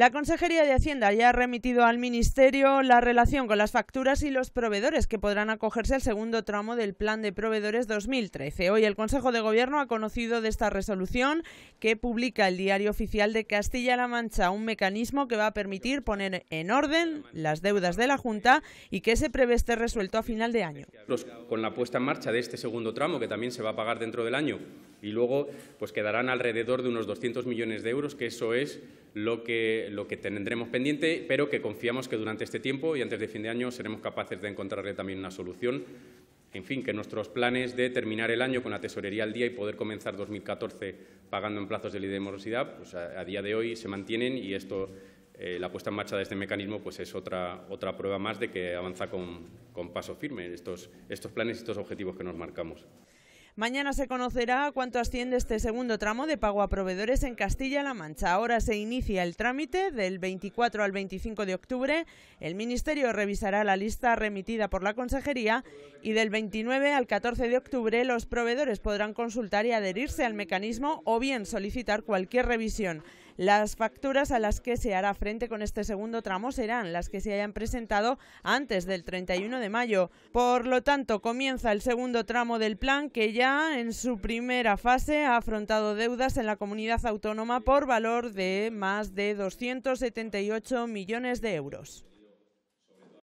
La Consejería de Hacienda ya ha remitido al Ministerio la relación con las facturas y los proveedores que podrán acogerse al segundo tramo del Plan de Proveedores 2013. Hoy el Consejo de Gobierno ha conocido de esta resolución que publica el Diario Oficial de Castilla-La Mancha, un mecanismo que va a permitir poner en orden las deudas de la Junta y que se prevé esté resuelto a final de año. con la puesta en marcha de este segundo tramo, que también se va a pagar dentro del año, y luego pues quedarán alrededor de unos 200 millones de euros, que eso es lo que, tendremos pendiente, pero que confiamos que durante este tiempo y antes de fin de año seremos capaces de encontrarle también una solución. En fin, que nuestros planes de terminar el año con la tesorería al día y poder comenzar 2014 pagando en plazos de de morosidad, pues a, día de hoy se mantienen y esto, eh, la puesta en marcha de este mecanismo pues es otra, prueba más de que avanza con, paso firme estos planes y estos objetivos que nos marcamos. Mañana se conocerá cuánto asciende este segundo tramo de pago a proveedores en Castilla-La Mancha. Ahora se inicia el trámite del 24 al 25 de octubre. El Ministerio revisará la lista remitida por la Consejería y del 29 al 14 de octubre los proveedores podrán consultar y adherirse al mecanismo o bien solicitar cualquier revisión. Las facturas a las que se hará frente con este segundo tramo serán las que se hayan presentado antes del 31 de mayo. Por lo tanto, comienza el segundo tramo del plan que ya en su primera fase ha afrontado deudas en la comunidad autónoma por valor de más de 278 millones de euros.